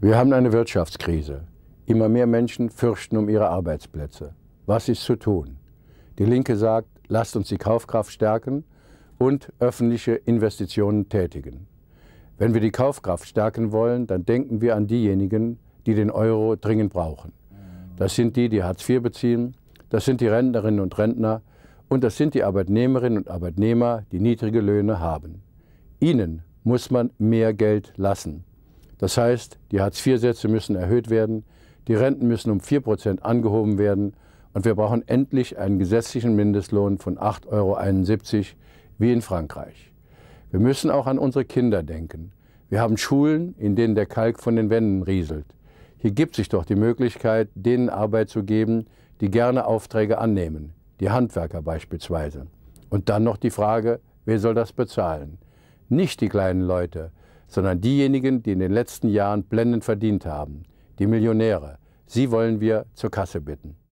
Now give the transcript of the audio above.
Wir haben eine Wirtschaftskrise. Immer mehr Menschen fürchten um ihre Arbeitsplätze. Was ist zu tun? Die Linke sagt, lasst uns die Kaufkraft stärken und öffentliche Investitionen tätigen. Wenn wir die Kaufkraft stärken wollen, dann denken wir an diejenigen, die den Euro dringend brauchen. Das sind die, die Hartz IV beziehen, das sind die Rentnerinnen und Rentner und das sind die Arbeitnehmerinnen und Arbeitnehmer, die niedrige Löhne haben. Ihnen muss man mehr Geld lassen. Das heißt, die Hartz-IV-Sätze müssen erhöht werden, die Renten müssen um 4 angehoben werden und wir brauchen endlich einen gesetzlichen Mindestlohn von 8,71 Euro, wie in Frankreich. Wir müssen auch an unsere Kinder denken. Wir haben Schulen, in denen der Kalk von den Wänden rieselt. Hier gibt sich doch die Möglichkeit, denen Arbeit zu geben, die gerne Aufträge annehmen, die Handwerker beispielsweise. Und dann noch die Frage, wer soll das bezahlen? Nicht die kleinen Leute, sondern diejenigen, die in den letzten Jahren blendend verdient haben, die Millionäre. Sie wollen wir zur Kasse bitten.